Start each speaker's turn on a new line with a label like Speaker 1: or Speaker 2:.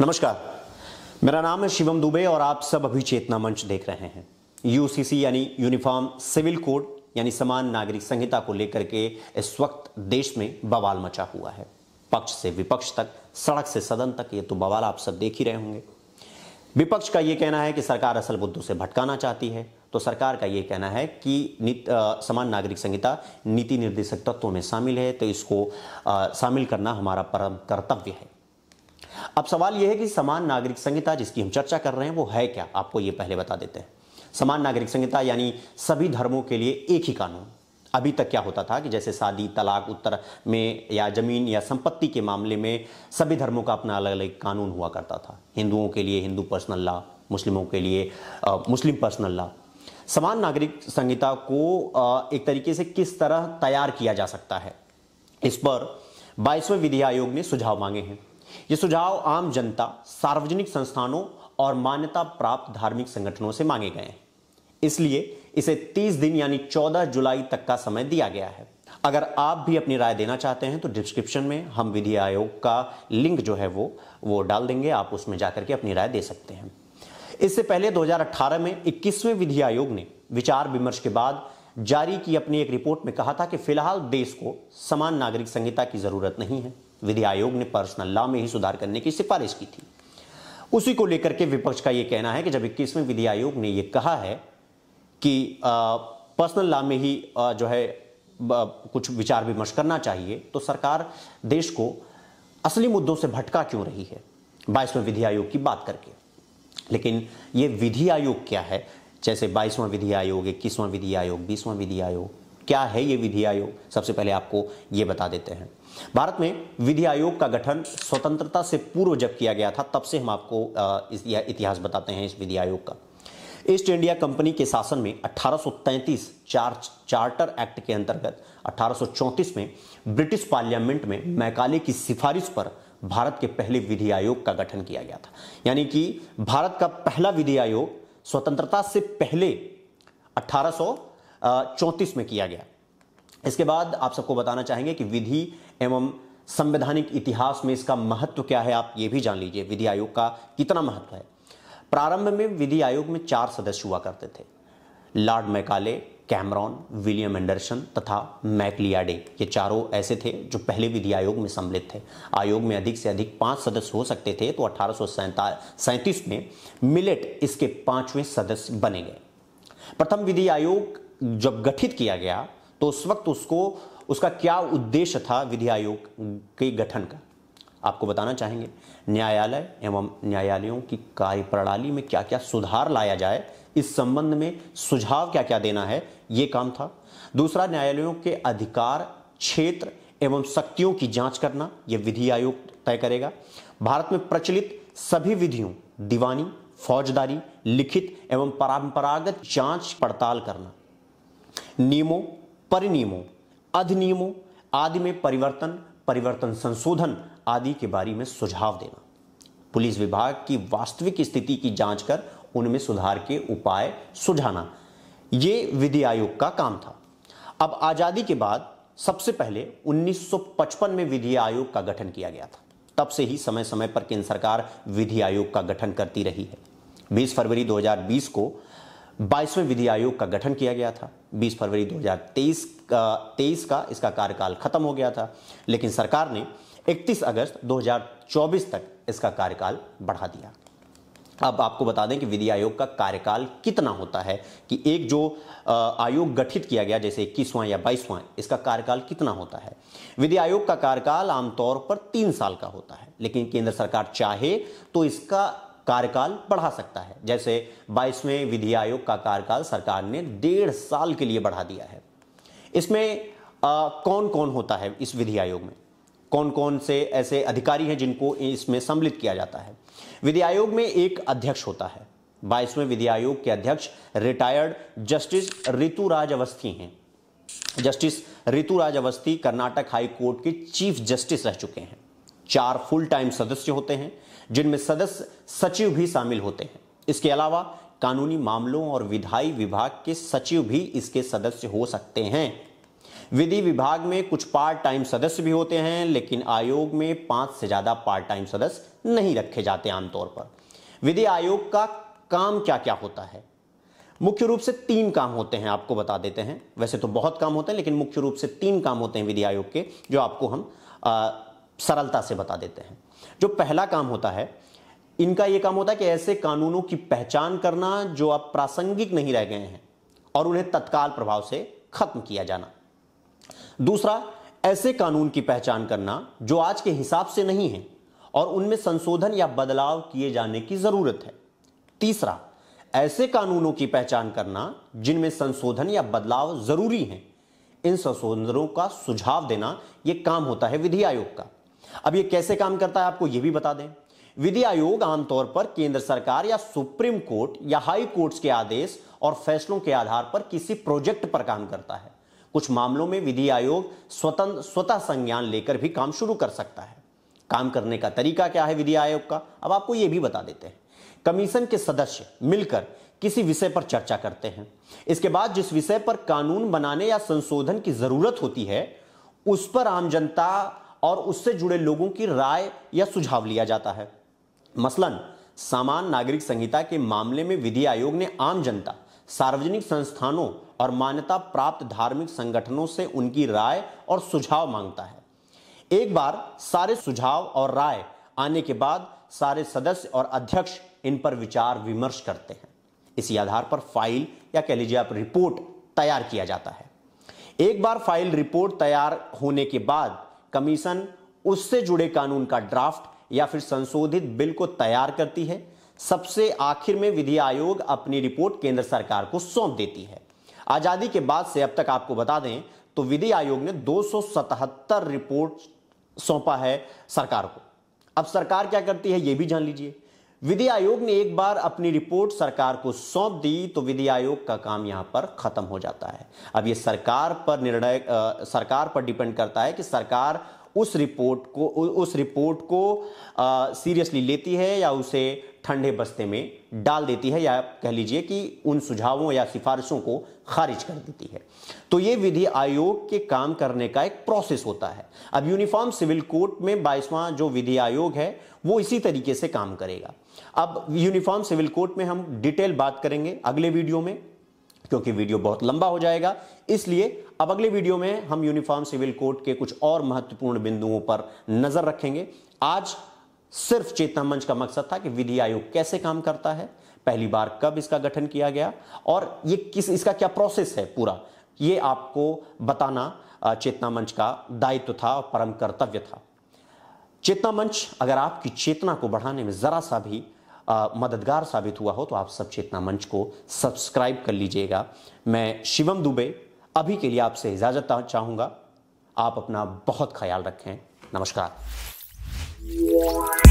Speaker 1: नमस्कार मेरा नाम है शिवम दुबे और आप सब अभी चेतना मंच देख रहे हैं यूसीसी यानी यूनिफॉर्म सिविल कोड यानी समान नागरिक संहिता को लेकर के इस वक्त देश में बवाल मचा हुआ है पक्ष से विपक्ष तक सड़क से सदन तक ये तो बवाल आप सब देख ही रहे होंगे विपक्ष का ये कहना है कि सरकार असल मुद्दों से भटकाना चाहती है तो सरकार का ये कहना है कि समान नागरिक संहिता नीति निर्देशक तत्वों में शामिल है तो इसको शामिल करना हमारा परम कर्तव्य है अब सवाल यह है कि समान नागरिक संहिता जिसकी हम चर्चा कर रहे हैं वो है क्या आपको ये पहले बता देते हैं समान नागरिक संहिता यानी सभी धर्मों के लिए एक ही कानून अभी तक क्या होता था कि जैसे शादी तलाक उत्तर में या जमीन या संपत्ति के मामले में सभी धर्मों का अपना अलग अलग कानून हुआ करता था हिंदुओं के लिए हिंदू पर्सनल लॉ मुस्लिमों के लिए आ, मुस्लिम पर्सनल लॉ समान नागरिक संहिता को आ, एक तरीके से किस तरह तैयार किया जा सकता है इस पर बाईसवें विधि आयोग ने सुझाव मांगे हैं ये सुझाव आम जनता सार्वजनिक संस्थानों और मान्यता प्राप्त धार्मिक संगठनों से मांगे गए हैं इसलिए इसे 30 दिन यानी 14 जुलाई तक का समय दिया गया है अगर आप भी अपनी राय देना चाहते हैं तो डिस्क्रिप्शन में हम विधि आयोग का लिंक जो है वो वो डाल देंगे आप उसमें जाकर के अपनी राय दे सकते हैं इससे पहले 2018 में 21वें विधि आयोग ने विचार विमर्श के बाद जारी की अपनी एक रिपोर्ट में कहा था कि फिलहाल देश को समान नागरिक संहिता की जरूरत नहीं है विधि आयोग ने पर्सनल लॉ में ही सुधार करने की सिफारिश की थी उसी को लेकर के विपक्ष का यह कहना है कि जब इक्कीसवें विधि आयोग ने यह कहा है कि पर्सनल लॉ में ही आ, जो है कुछ विचार विमर्श करना चाहिए तो सरकार देश को असली मुद्दों से भटका क्यों रही है बाईसवें विधि आयोग की बात करके लेकिन यह विधि आयोग क्या है जैसे बाईसवां विधि आयोग इक्कीसवां विधि आयोग बीसवां विधि आयोग क्या है ये विधि आयोग सबसे पहले आपको ये बता देते हैं भारत में विधि आयोग का गठन स्वतंत्रता से पूर्व जब किया गया था तब से हम आपको इतिहास बताते हैं इस विधि आयोग का ईस्ट इंडिया कंपनी के शासन में 1833 चार, चार्टर एक्ट के अंतर्गत अठारह में ब्रिटिश पार्लियामेंट में मैकाले की सिफारिश पर भारत के पहले विधि आयोग का गठन किया गया था यानी कि भारत का पहला विधि आयोग स्वतंत्रता से पहले अठारह चौंतीस में किया गया इसके बाद आप सबको बताना चाहेंगे कि विधि एवं संवैधानिक इतिहास में इसका महत्व क्या है आप ये भी जान लीजिए विधि आयोग का कितना महत्व है प्रारंभ में विधि आयोग में चार सदस्य हुआ करते थे Lord Macaulay Cameron William Anderson तथा मैकलियाडे ये चारों ऐसे थे जो पहले विधि आयोग में सम्मिलित थे आयोग में अधिक से अधिक पांच सदस्य हो सकते थे तो अठारह में मिलेट इसके पांचवें सदस्य बने गए प्रथम विधि आयोग जब गठित किया गया तो उस वक्त उसको उसका क्या उद्देश्य था विधि आयोग के गठन का आपको बताना चाहेंगे न्यायालय एवं न्यायालयों की कार्य प्रणाली में क्या क्या सुधार लाया जाए इस संबंध में सुझाव क्या क्या देना है ये काम था दूसरा न्यायालयों के अधिकार क्षेत्र एवं शक्तियों की जांच करना यह विधि आयोग तय करेगा भारत में प्रचलित सभी विधियों दीवानी फौजदारी लिखित एवं परंपरागत जांच पड़ताल करना नियमों परिनियमों अधिनियमों आदि में परिवर्तन परिवर्तन संशोधन आदि के बारे में सुझाव देना पुलिस विभाग की वास्तविक स्थिति की जांच कर उनमें सुधार के उपाय सुझाना ये विधि आयोग का काम था अब आज़ादी के बाद सबसे पहले 1955 में विधि आयोग का गठन किया गया था तब से ही समय समय पर केंद्र सरकार विधि आयोग का गठन करती रही है 20 फरवरी 2020 को बाईसवें विधि आयोग का गठन किया गया था 20 फरवरी 2023 का तेईस का इसका कार्यकाल खत्म हो गया था लेकिन सरकार ने 31 अगस्त 2024 तक इसका कार्यकाल बढ़ा दिया अब आपको बता दें कि विधि आयोग का कार्यकाल कितना होता है कि एक जो आयोग गठित किया गया जैसे इक्कीसवां या बाईसवां इसका कार्यकाल कितना होता है विधि आयोग का कार्यकाल आमतौर पर तीन साल का होता है लेकिन केंद्र सरकार चाहे तो इसका कार्यकाल बढ़ा सकता है जैसे 22वें विधि आयोग का कार्यकाल सरकार ने डेढ़ साल के लिए बढ़ा दिया है इसमें आ, कौन कौन होता है इस विधि आयोग में कौन कौन से ऐसे अधिकारी हैं जिनको इसमें सम्मिलित किया जाता है विधि आयोग में एक अध्यक्ष होता है बाईसवें विधि आयोग के अध्यक्ष रिटायर्ड जस्टिस ऋतु अवस्थी हैं justice Ritu Awasthi Karnataka high court के चीफ जस्टिस रह चुके हैं चार फुल टाइम सदस्य होते हैं जिनमें सदस्य सचिव भी शामिल होते हैं इसके अलावा कानूनी मामलों और विधायी विभाग के सचिव भी इसके सदस्य हो सकते हैं विधि विभाग में कुछ पार्ट टाइम सदस्य भी होते हैं लेकिन आयोग में पांच से ज्यादा पार्ट टाइम सदस्य नहीं रखे जाते आमतौर पर विधि आयोग का काम क्या क्या होता है मुख्य रूप से तीन काम होते हैं आपको बता देते हैं वैसे तो बहुत काम होते हैं लेकिन मुख्य रूप से तीन काम होते हैं विधि आयोग के जो आपको हम आ, सरलता से बता देते हैं जो पहला काम होता है इनका यह काम होता है कि ऐसे कानूनों की पहचान करना जो अब प्रासंगिक नहीं रह गए हैं और उन्हें तत्काल प्रभाव से खत्म किया जाना दूसरा ऐसे कानून की पहचान करना जो आज के हिसाब से नहीं है और उनमें संशोधन या बदलाव किए जाने की जरूरत है तीसरा ऐसे कानूनों की पहचान करना जिनमें संशोधन या बदलाव जरूरी हैं इन संशोधनों का सुझाव देना यह काम होता है विधि आयोग का अब ये कैसे काम करता है आपको ये भी बता दें विधि आयोग आमतौर पर केंद्र सरकार या सुप्रीम कोर्ट या हाई कोर्ट्स के आदेश और फैसलों के आधार पर किसी प्रोजेक्ट पर काम करता है कुछ मामलों में विधि आयोग स्वतंत्र स्वतः संज्ञान लेकर भी काम शुरू कर सकता है काम करने का तरीका क्या है विधि आयोग का अब आपको यह भी बता देते हैं कमीशन के सदस्य मिलकर किसी विषय पर चर्चा करते हैं इसके बाद जिस विषय पर कानून बनाने या संशोधन की जरूरत होती है उस पर आम जनता और उससे जुड़े लोगों की राय या सुझाव लिया जाता है मसलन सामान नागरिक संहिता के मामले में विधि आयोग ने आम जनता सार्वजनिक संस्थानों और मान्यता प्राप्त धार्मिक संगठनों से उनकी राय और सुझाव मांगता है एक बार सारे सुझाव और राय आने के बाद सारे सदस्य और अध्यक्ष इन पर विचार विमर्श करते हैं इसी आधार पर फाइल या कह लीजिए आप रिपोर्ट तैयार किया जाता है एक बार फाइल रिपोर्ट तैयार होने के बाद कमीशन उससे जुड़े कानून का ड्राफ्ट या फिर संशोधित बिल को तैयार करती है सबसे आखिर में विधि आयोग अपनी रिपोर्ट केंद्र सरकार को सौंप देती है आजादी के बाद से अब तक आपको बता दें तो विधि आयोग ने 277 रिपोर्ट सौंपा है सरकार को अब सरकार क्या करती है यह भी जान लीजिए विधि आयोग ने एक बार अपनी रिपोर्ट सरकार को सौंप दी तो विधि आयोग का काम यहां पर खत्म हो जाता है अब ये सरकार पर निर्णय सरकार पर डिपेंड करता है कि सरकार उस रिपोर्ट को उस रिपोर्ट को सीरियसली लेती है या उसे ठंडे बस्ते में डाल देती है या कह लीजिए कि उन सुझावों या सिफारिशों को खारिज कर देती है तो ये विधि आयोग के काम करने का एक प्रोसेस होता है अब यूनिफॉर्म सिविल कोर्ट में बाईसवां जो विधि आयोग है वो इसी तरीके से काम करेगा अब यूनिफॉर्म सिविल कोड में हम डिटेल बात करेंगे अगले वीडियो में क्योंकि वीडियो बहुत लंबा हो जाएगा इसलिए अब अगले वीडियो में हम यूनिफॉर्म सिविल कोड के कुछ और महत्वपूर्ण बिंदुओं पर नजर रखेंगे आज सिर्फ चेतना मंच का मकसद था कि विधि आयोग कैसे काम करता है पहली बार कब इसका गठन किया गया और ये किस इसका क्या प्रोसेस है पूरा ये आपको बताना चेतना मंच का दायित्व था और परम कर्तव्य था चेतना मंच अगर आपकी चेतना को बढ़ाने में जरा सा भी मददगार साबित हुआ हो तो आप सब चेतना मंच को सब्सक्राइब कर लीजिएगा मैं शिवम दुबे अभी के लिए आपसे इजाजत चाहूंगा आप अपना बहुत ख्याल रखें नमस्कार